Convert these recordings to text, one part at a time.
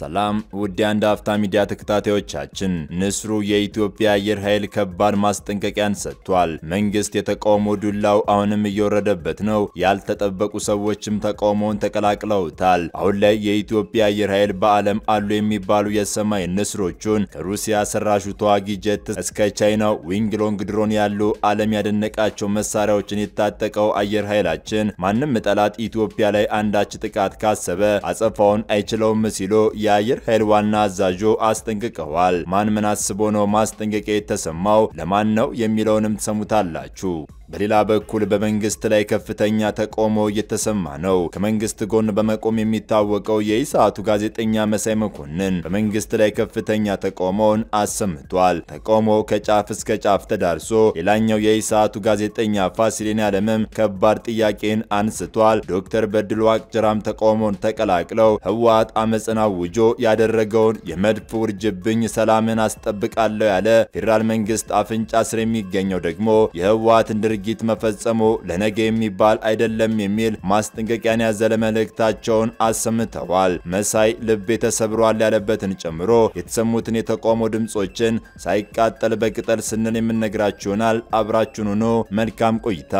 ሰላም ውድ የአንድ አፍታ ሚዲያ ተከታታዮቻችን፣ ንስሩ የኢትዮጵያ አየር ኃይል ከባድ ማስጠንቀቂያን ሰጥቷል። መንግስት የተቃውሞ ዱላው አሁንም እየወረደበት ነው። ያልተጠበቁ ሰዎችም ተቃውሞውን ተቀላቅለውታል። አሁን ላይ የኢትዮጵያ አየር ኃይል በዓለም አሉ የሚባሉ የሰማይ ንስሮቹን ከሩሲያ ሰራሹ ተዋጊ ጀት እስከ ቻይናው ሎንግ ድሮን ያሉ ዓለም ያደነቃቸው መሳሪያዎችን የታጠቀው አየር ኃይላችን ማንም ጠላት ኢትዮጵያ ላይ አንዳች ጥቃት ካሰበ አጸፋውን አይችለውም ሲሉ የአየር ኃይል ዋና አዛዡ አስጠንቅቀዋል። ማን ምን አስቦ ነው ማስጠንቀቂያ የተሰማው ለማን ነው የሚለውንም ትሰሙታላችሁ። በሌላ በኩል በመንግስት ላይ ከፍተኛ ተቃውሞ እየተሰማ ነው። ከመንግስት ጎን በመቆም የሚታወቀው የኢሳቱ ጋዜጠኛ መሳይ መኮንን በመንግስት ላይ ከፍተኛ ተቃውሞውን አሰምቷል። ተቃውሞው ከጫፍ እስከ ጫፍ ተዳርሶ ሌላኛው የኢሳቱ ጋዜጠኛ ፋሲሌን ያለምም ከባድ ጥያቄን አንስቷል። ዶክተር በድሉ አቅጅራም ተቃውሞን ተቀላቅለው ህወሓት አመፅን አውጆ ያደረገውን የመድፍ ውርጅብኝ ሰላምን አስጠብቃለሁ ያለ ፌዴራል መንግስት አፍንጫ ስር የሚገኘው ደግሞ የህወሓትን ድርጊት ድርጊት መፈጸሙ ለነገ የሚባል አይደለም የሚል ማስጠንቀቂያን ያዘለ መልእክታቸውን አሰምተዋል። መሳይ ልቤ ተሰብሯል ያለበትን ጨምሮ የተሰሙትን የተቃውሞ ድምፆችን ሳይቃጠል በቅጠል ስንል የምንነግራችሁናል። አብራችሁን ሆኖ መልካም ቆይታ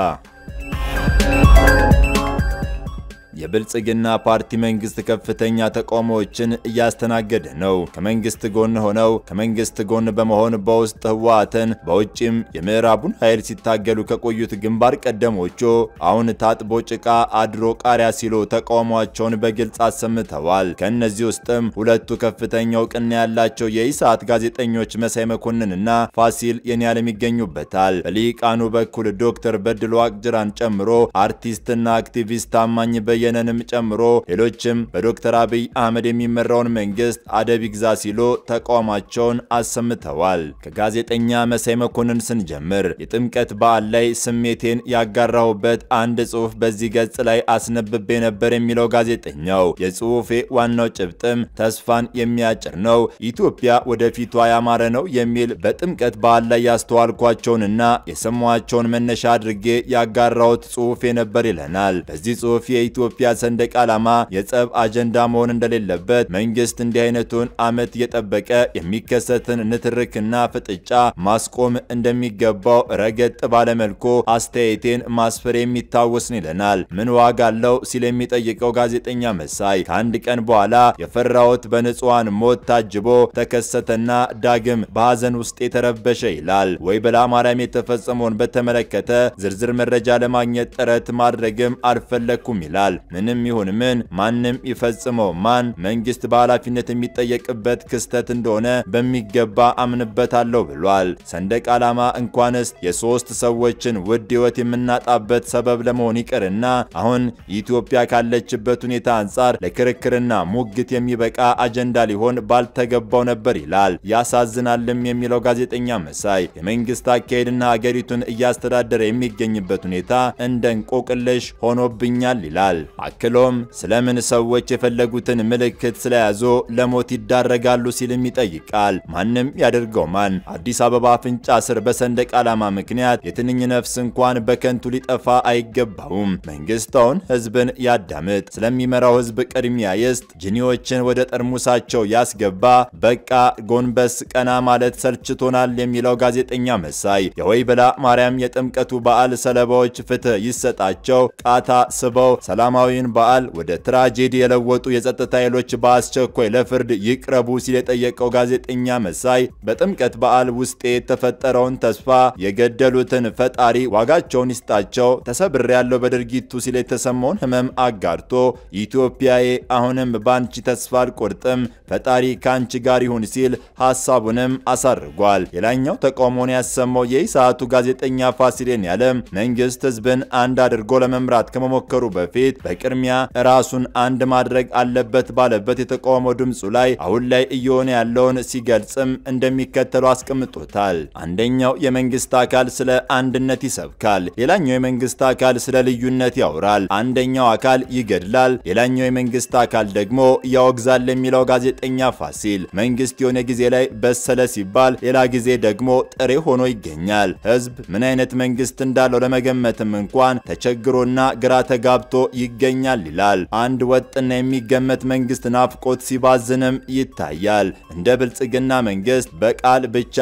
የብልጽግና ፓርቲ መንግስት ከፍተኛ ተቃውሞዎችን እያስተናገደ ነው። ከመንግስት ጎን ሆነው ከመንግስት ጎን በመሆን በውስጥ ህወሓትን በውጭም የምዕራቡን ኃይል ሲታገሉ ከቆዩት ግንባር ቀደሞቹ አሁን ታጥቦ ጭቃ አድሮ ቃሪያ ሲሉ ተቃውሟቸውን በግልጽ አሰምተዋል። ከእነዚህ ውስጥም ሁለቱ ከፍተኛ እውቅና ያላቸው የኢሳት ጋዜጠኞች መሳይ መኮንንና ፋሲል የኒያለም ይገኙበታል። በሊቃኑ በኩል ዶክተር በድሉ አቅጅራን ጨምሮ አርቲስትና አክቲቪስት ታማኝ በየ በየነንም ጨምሮ ሌሎችም በዶክተር አብይ አህመድ የሚመራውን መንግስት አደብ ይግዛ ሲሉ ተቃውሟቸውን አሰምተዋል። ከጋዜጠኛ መሳይ መኮንን ስንጀምር የጥምቀት በዓል ላይ ስሜቴን ያጋራሁበት አንድ ጽሑፍ በዚህ ገጽ ላይ አስነብቤ ነበር የሚለው ጋዜጠኛው የጽሑፌ ዋናው ጭብጥም ተስፋን የሚያጭር ነው፣ ኢትዮጵያ ወደፊቷ ያማረ ነው የሚል በጥምቀት በዓል ላይ ያስተዋልኳቸውንና የሰማኋቸውን መነሻ አድርጌ ያጋራሁት ጽሑፌ ነበር ይለናል። በዚህ ጽሑፍ የኢትዮ የኢትዮጵያ ሰንደቅ ዓላማ የጸብ አጀንዳ መሆን እንደሌለበት መንግስት እንዲህ አይነቱን ዓመት እየጠበቀ የሚከሰትን ንትርክና ፍጥጫ ማስቆም እንደሚገባው ረገጥ ባለመልኩ አስተያየቴን ማስፈር የሚታወስን ይለናል። ምን ዋጋ አለው ሲል የሚጠይቀው ጋዜጠኛ መሳይ ከአንድ ቀን በኋላ የፈራሁት በንጹሐን ሞት ታጅቦ ተከሰተና ዳግም በሐዘን ውስጥ የተረበሸ ይላል። ወይ በላማርያም የተፈጸመውን በተመለከተ ዝርዝር መረጃ ለማግኘት ጥረት ማድረግም አልፈለግኩም ይላል። ምንም ይሁን ምን ማንም ይፈጽመው ማን መንግስት በኃላፊነት የሚጠየቅበት ክስተት እንደሆነ በሚገባ አምንበታለሁ ብሏል። ሰንደቅ ዓላማ እንኳንስ የሶስት ሰዎችን ውድ ህይወት የምናጣበት ሰበብ ለመሆን ይቅርና አሁን ኢትዮጵያ ካለችበት ሁኔታ አንጻር ለክርክርና ሙግት የሚበቃ አጀንዳ ሊሆን ባልተገባው ነበር ይላል። ያሳዝናልም የሚለው ጋዜጠኛ መሳይ የመንግስት አካሄድና ሀገሪቱን እያስተዳደረ የሚገኝበት ሁኔታ እንደ እንቆቅልሽ ሆኖብኛል ይላል። አክሎም ስለምን ሰዎች የፈለጉትን ምልክት ስለያዙ ለሞት ይዳረጋሉ ሲልም ይጠይቃል። ማንም ያደርገው ማን አዲስ አበባ አፍንጫ ስር በሰንደቅ ዓላማ ምክንያት የትንኝ ነፍስ እንኳን በከንቱ ሊጠፋ አይገባውም። መንግስታውን ህዝብን ያዳምጥ፣ ስለሚመራው ህዝብ ቅድሚያ ይስጥ፣ ጅኒዎችን ወደ ጠርሙሳቸው ያስገባ። በቃ ጎንበስ ቀና ማለት ሰልችቶናል የሚለው ጋዜጠኛ መሳይ የወይበላ ማርያም የጥምቀቱ በዓል ሰለባዎች ፍትህ ይሰጣቸው፣ ቃታ ስበው ሰላማ የሰላማዊን በዓል ወደ ትራጄዲ የለወጡ የጸጥታ ኃይሎች በአስቸኳይ ለፍርድ ይቅረቡ ሲል የጠየቀው ጋዜጠኛ መሳይ በጥምቀት በዓል ውስጤ የተፈጠረውን ተስፋ የገደሉትን ፈጣሪ ዋጋቸውን ይስጣቸው፣ ተሰብሬ ያለው በድርጊቱ ሲል የተሰማውን ህመም አጋርቶ ኢትዮጵያዬ አሁንም በአንቺ ተስፋ አልቆርጥም፣ ፈጣሪ ካንቺ ጋር ይሁን ሲል ሀሳቡንም አሳርጓል። ሌላኛው ተቃውሞን ያሰማው የኢሳቱ ጋዜጠኛ ፋሲሌን ያለም መንግስት ህዝብን አንድ አድርጎ ለመምራት ከመሞከሩ በፊት በቅድሚያ ራሱን አንድ ማድረግ አለበት ባለበት የተቃውሞ ድምፁ ላይ አሁን ላይ እየሆነ ያለውን ሲገልጽም እንደሚከተሉ አስቀምጦታል። አንደኛው የመንግስት አካል ስለ አንድነት ይሰብካል፣ ሌላኛው የመንግስት አካል ስለ ልዩነት ያወራል። አንደኛው አካል ይገድላል፣ ሌላኛው የመንግስት አካል ደግሞ ያወግዛል የሚለው ጋዜጠኛ ፋሲል መንግስት የሆነ ጊዜ ላይ በሰለ ሲባል፣ ሌላ ጊዜ ደግሞ ጥሬ ሆኖ ይገኛል። ህዝብ ምን አይነት መንግስት እንዳለው ለመገመትም እንኳን ተቸግሮና ግራ ተጋብቶ ይገኛል ይገኛል ይላል። አንድ ወጥና የሚገመት መንግስት ናፍቆት ሲባዝንም ይታያል። እንደ ብልጽግና መንግስት በቃል ብቻ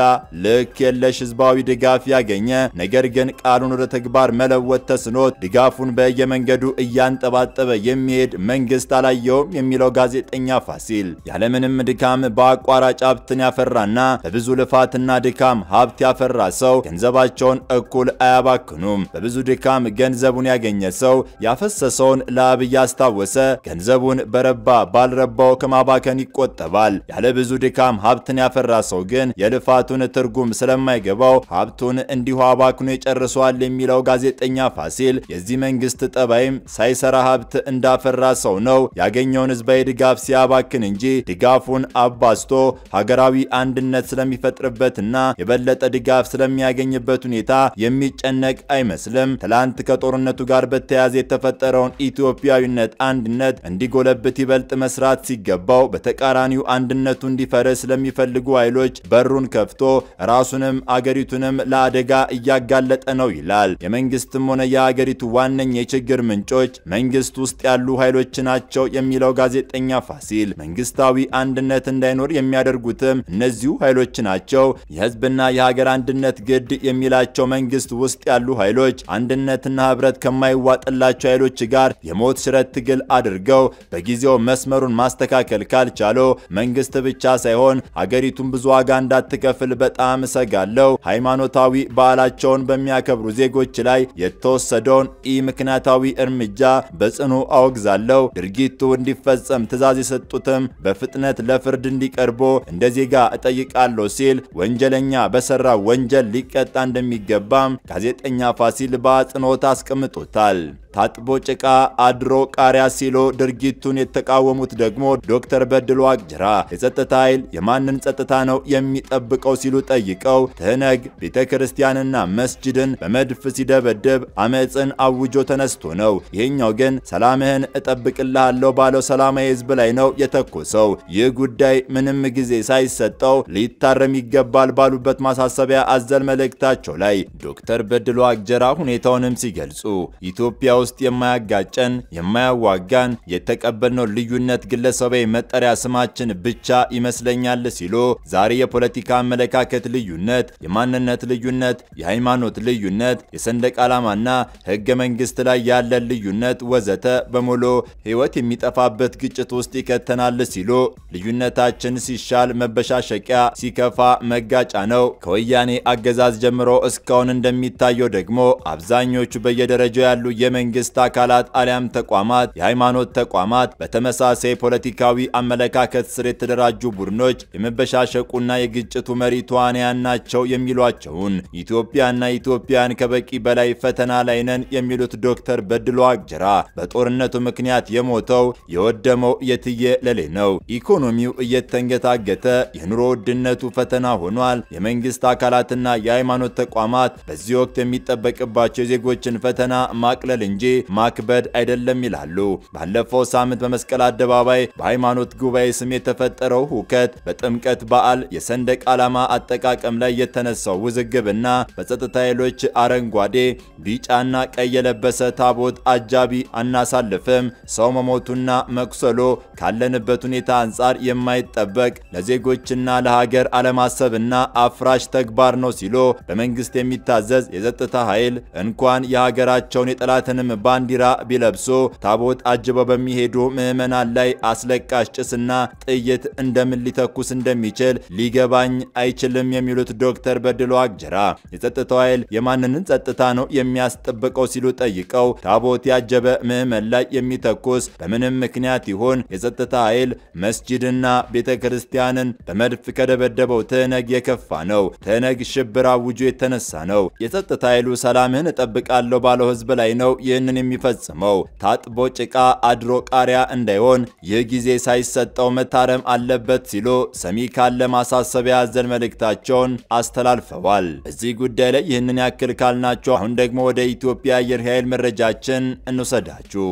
ልክ የለሽ ህዝባዊ ድጋፍ ያገኘ ነገር ግን ቃሉን ወደ ተግባር መለወጥ ተስኖት ድጋፉን በየመንገዱ እያንጠባጠበ የሚሄድ መንግስት አላየውም የሚለው ጋዜጠኛ ፋሲል ያለምንም ድካም በአቋራጭ ሀብትን ያፈራና በብዙ ልፋትና ድካም ሀብት ያፈራ ሰው ገንዘባቸውን እኩል አያባክኑም። በብዙ ድካም ገንዘቡን ያገኘ ሰው ያፈሰሰውን ለአብይ አስታወሰ። ገንዘቡን በረባ ባልረባው ከማባከን ይቆጠባል። ያለ ብዙ ድካም ሀብትን ያፈራ ሰው ግን የልፋቱን ትርጉም ስለማይገባው ሀብቱን እንዲሁ አባክኖ ይጨርሰዋል የሚለው ጋዜጠኛ ፋሲል የዚህ መንግስት ጠባይም ሳይሰራ ሀብት እንዳፈራ ሰው ነው። ያገኘውን ህዝባዊ ድጋፍ ሲያባክን እንጂ ድጋፉን አባስቶ ሀገራዊ አንድነት ስለሚፈጥርበትና የበለጠ ድጋፍ ስለሚያገኝበት ሁኔታ የሚጨነቅ አይመስልም። ትላንት ከጦርነቱ ጋር በተያያዘ የተፈጠረውን የኢትዮጵያዊነት አንድነት እንዲጎለብት ይበልጥ መስራት ሲገባው በተቃራኒው አንድነቱ እንዲፈርስ ለሚፈልጉ ኃይሎች በሩን ከፍቶ ራሱንም አገሪቱንም ለአደጋ እያጋለጠ ነው ይላል። የመንግስትም ሆነ የአገሪቱ ዋነኛ የችግር ምንጮች መንግስት ውስጥ ያሉ ኃይሎች ናቸው የሚለው ጋዜጠኛ ፋሲል መንግስታዊ አንድነት እንዳይኖር የሚያደርጉትም እነዚሁ ኃይሎች ናቸው። የህዝብና የሀገር አንድነት ግድ የሚላቸው መንግስት ውስጥ ያሉ ኃይሎች አንድነትና ህብረት ከማይዋጥላቸው ኃይሎች ጋር የሞት ሽረት ትግል አድርገው በጊዜው መስመሩን ማስተካከል ካልቻሉ መንግስት ብቻ ሳይሆን ሀገሪቱን ብዙ ዋጋ እንዳትከፍል በጣም እሰጋለሁ። ሃይማኖታዊ በዓላቸውን በሚያከብሩ ዜጎች ላይ የተወሰደውን ኢ ምክንያታዊ እርምጃ በጽኑ አወግዛለሁ። ድርጊቱ እንዲፈጸም ትዕዛዝ የሰጡትም በፍጥነት ለፍርድ እንዲቀርቡ እንደ ዜጋ እጠይቃለሁ ሲል ወንጀለኛ በሰራ ወንጀል ሊቀጣ እንደሚገባም ጋዜጠኛ ፋሲል በአጽንኦት አስቀምጦታል። ታጥቦ ጭቃ አድሮ ቃሪያ ሲሉ ድርጊቱን የተቃወሙት ደግሞ ዶክተር በድሉ አግጅራ የጸጥታ ኃይል የማንን ጸጥታ ነው የሚጠብቀው ሲሉ ጠይቀው ትህነግ ቤተ ክርስቲያንና መስጅድን በመድፍ ሲደበድብ አመፅን አውጆ ተነስቶ ነው። ይህኛው ግን ሰላምህን እጠብቅልሃለሁ ባለው ሰላማዊ ህዝብ ላይ ነው የተኮሰው። ይህ ጉዳይ ምንም ጊዜ ሳይሰጠው ሊታረም ይገባል ባሉበት ማሳሰቢያ አዘል መልእክታቸው ላይ ዶክተር በድሉ አግጀራ ሁኔታውንም ሲገልጹ ኢትዮጵያ ውስጥ የማያጋጭ የማይቋጨን የማያዋጋን የተቀበልነው ልዩነት ግለሰባዊ መጠሪያ ስማችን ብቻ ይመስለኛል ሲሉ ዛሬ የፖለቲካ አመለካከት ልዩነት፣ የማንነት ልዩነት፣ የሃይማኖት ልዩነት፣ የሰንደቅ ዓላማና ህገ መንግስት ላይ ያለን ልዩነት ወዘተ በሙሉ ህይወት የሚጠፋበት ግጭት ውስጥ ይከተናል ሲሉ ልዩነታችን ሲሻል መበሻሸቂያ ሲከፋ መጋጫ ነው። ከወያኔ አገዛዝ ጀምሮ እስካሁን እንደሚታየው ደግሞ አብዛኞቹ በየደረጃው ያሉ የመንግስት አካላት አሊያም ተቋማት፣ የሃይማኖት ተቋማት በተመሳሳይ ፖለቲካዊ አመለካከት ስር የተደራጁ ቡድኖች የመበሻሸቁና የግጭቱ መሪ ተዋንያን ናቸው የሚሏቸውን ኢትዮጵያና ኢትዮጵያን ከበቂ በላይ ፈተና ላይ ነን የሚሉት ዶክተር በድሎ አግጀራ በጦርነቱ ምክንያት የሞተው የወደመው የትየ ለሌ ነው። ኢኮኖሚው እየተንገታገተ የኑሮ ውድነቱ ፈተና ሆኗል። የመንግስት አካላትና የሃይማኖት ተቋማት በዚህ ወቅት የሚጠበቅባቸው የዜጎችን ፈተና ማቅለል እንጂ ማክበድ አይደለም ይላሉ። ባለፈው ሳምንት በመስቀል አደባባይ በሃይማኖት ጉባኤ ስም የተፈጠረው ሁከት በጥምቀት በዓል የሰንደቅ ዓላማ አጠቃቀም ላይ የተነሳው ውዝግብና በጸጥታ ኃይሎች አረንጓዴ፣ ቢጫና ቀይ የለበሰ ታቦት አጃቢ አናሳልፍም፣ ሰው መሞቱና መቁሰሎ ካለንበት ሁኔታ አንጻር የማይጠበቅ ለዜጎችና ለሀገር አለማሰብና አፍራሽ ተግባር ነው ሲሉ በመንግስት የሚታዘዝ የጸጥታ ኃይል እንኳን የሀገራቸውን የጠላትንም ባንዲራ ቢለ ለብሶ ታቦት አጅበው በሚሄዱ ምዕመናን ላይ አስለቃሽ ጭስና ጥይት እንደምን ሊተኩስ እንደሚችል ሊገባኝ አይችልም የሚሉት ዶክተር በድሎ አግጀራ የጸጥታው ኃይል የማንንን ጸጥታ ነው የሚያስጠብቀው ሲሉ ጠይቀው ታቦት ያጀበ ምዕመን ላይ የሚተኩስ በምንም ምክንያት ይሆን የጸጥታ ኃይል መስጂድና ቤተ ክርስቲያንን በመድፍ ከደበደበው ትህነግ የከፋ ነው። ትህነግ ሽብር አውጆ የተነሳ ነው። የጸጥታ ኃይሉ ሰላምህን እጠብቃለሁ ባለው ህዝብ ላይ ነው ይህንን የሚፈጽመው። ነው። ታጥቦ ጭቃ አድሮ ቃሪያ እንዳይሆን ይህ ጊዜ ሳይሰጠው መታረም አለበት ሲሉ ሰሚ ካለ ማሳሰቢያ ያዘል መልእክታቸውን አስተላልፈዋል። በዚህ ጉዳይ ላይ ይህንን ያክል ካልናቸው አሁን ደግሞ ወደ ኢትዮጵያ አየር ኃይል መረጃችን እንውሰዳችሁ።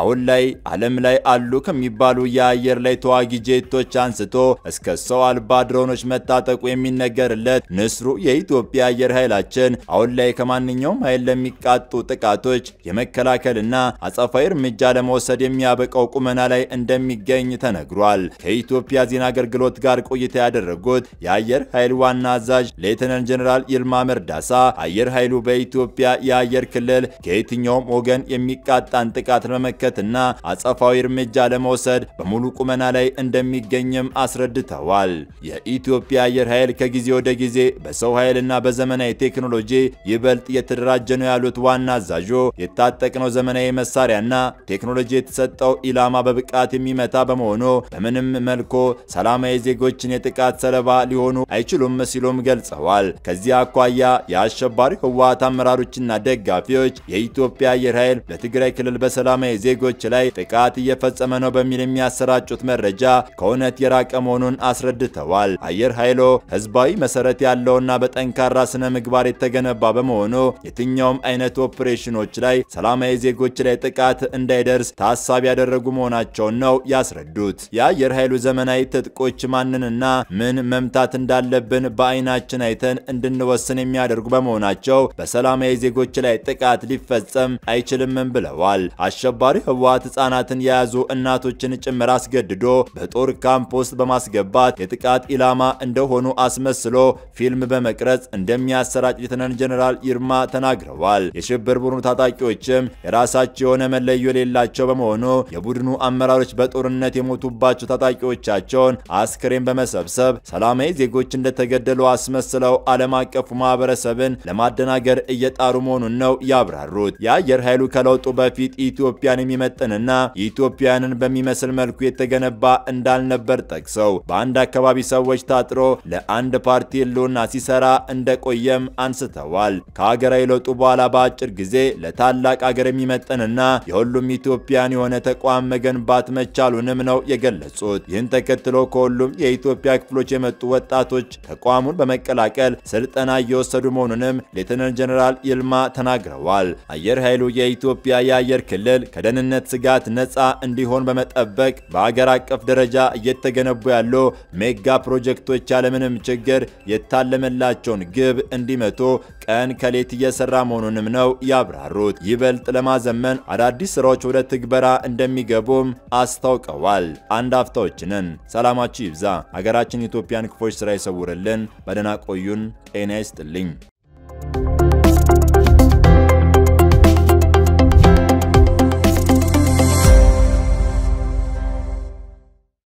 አሁን ላይ ዓለም ላይ አሉ ከሚባሉ የአየር ላይ ተዋጊ ጄቶች አንስቶ እስከ ሰው አልባ ድሮኖች መታጠቁ የሚነገርለት ንስሩ የኢትዮጵያ አየር ኃይላችን አሁን ላይ ከማንኛውም ኃይል ለሚቃጡ ጥቃቶች የመከላከልና አጸፋዊ እርምጃ ለመውሰድ የሚያበቃው ቁመና ላይ እንደሚገኝ ተነግሯል። ከኢትዮጵያ ዜና አገልግሎት ጋር ቆይታ ያደረጉት የአየር ኃይል ዋና አዛዥ ሌተናንት ጀኔራል ይልማ መርዳሳ አየር ኃይሉ በኢትዮጵያ የአየር ክልል ከየትኛውም ወገን የሚቃጣን ጥቃት ለመከ ለማመልከትና አጸፋዊ እርምጃ ለመውሰድ በሙሉ ቁመና ላይ እንደሚገኝም አስረድተዋል። የኢትዮጵያ አየር ኃይል ከጊዜ ወደ ጊዜ በሰው ኃይልና በዘመናዊ ቴክኖሎጂ ይበልጥ እየተደራጀ ነው ያሉት ዋና አዛዦ የታጠቅነው ዘመናዊ መሳሪያና ቴክኖሎጂ የተሰጠው ኢላማ በብቃት የሚመታ በመሆኑ በምንም መልኩ ሰላማዊ ዜጎችን የጥቃት ሰለባ ሊሆኑ አይችሉም ሲሉም ገልጸዋል። ከዚህ አኳያ የአሸባሪ ህወሓት አመራሮችና ደጋፊዎች የኢትዮጵያ አየር ኃይል በትግራይ ክልል በሰላማዊ ዜጎች ላይ ጥቃት እየፈጸመ ነው በሚል የሚያሰራጩት መረጃ ከእውነት የራቀ መሆኑን አስረድተዋል። አየር ኃይሎ ህዝባዊ መሰረት ያለውና በጠንካራ ስነ ምግባር የተገነባ በመሆኑ የትኛውም አይነት ኦፕሬሽኖች ላይ ሰላማዊ ዜጎች ላይ ጥቃት እንዳይደርስ ታሳቢ ያደረጉ መሆናቸውን ነው ያስረዱት። የአየር ኃይሉ ዘመናዊ ትጥቆች ማንንና ምን መምታት እንዳለብን በአይናችን አይተን እንድንወስን የሚያደርጉ በመሆናቸው በሰላማዊ ዜጎች ላይ ጥቃት ሊፈጸም አይችልም ብለዋል። አሸባሪ ህወሓት ህጻናትን የያዙ እናቶችን ጭምር አስገድዶ በጦር ካምፕ ውስጥ በማስገባት የጥቃት ኢላማ እንደሆኑ አስመስሎ ፊልም በመቅረጽ እንደሚያሰራጭ ሌተናንት ጀነራል ይርማ ተናግረዋል። የሽብር ቡድኑ ታጣቂዎችም የራሳቸው የሆነ መለዮ የሌላቸው በመሆኑ የቡድኑ አመራሮች በጦርነት የሞቱባቸው ታጣቂዎቻቸውን አስክሬን በመሰብሰብ ሰላማዊ ዜጎች እንደተገደሉ አስመስለው ዓለም አቀፉ ማህበረሰብን ለማደናገር እየጣሩ መሆኑን ነው ያብራሩት። የአየር ኃይሉ ከለውጡ በፊት ኢትዮጵያን የሚመጥንና የኢትዮጵያንን በሚመስል መልኩ የተገነባ እንዳልነበር ጠቅሰው በአንድ አካባቢ ሰዎች ታጥሮ ለአንድ ፓርቲ ህልውና ሲሰራ እንደቆየም አንስተዋል። ከሀገራዊ ለውጡ በኋላ በአጭር ጊዜ ለታላቅ አገር የሚመጥንና የሁሉም ኢትዮጵያን የሆነ ተቋም መገንባት መቻሉንም ነው የገለጹት። ይህን ተከትሎ ከሁሉም የኢትዮጵያ ክፍሎች የመጡ ወጣቶች ተቋሙን በመቀላቀል ስልጠና እየወሰዱ መሆኑንም ሌተናል ጀኔራል ይልማ ተናግረዋል። አየር ኃይሉ የኢትዮጵያ የአየር ክልል ከደ ከደህንነት ስጋት ነፃ እንዲሆን በመጠበቅ በአገር አቀፍ ደረጃ እየተገነቡ ያሉ ሜጋ ፕሮጀክቶች ያለምንም ችግር የታለመላቸውን ግብ እንዲመቱ ቀን ከሌት እየሰራ መሆኑንም ነው ያብራሩት። ይበልጥ ለማዘመን አዳዲስ ስራዎች ወደ ትግበራ እንደሚገቡም አስታውቀዋል። አንድ አፍታዎችንን ሰላማችሁ ይብዛ። ሀገራችን ኢትዮጵያን ክፎች ስራ ይሰውርልን። በደህና ቆዩን። ጤና ይስጥልኝ።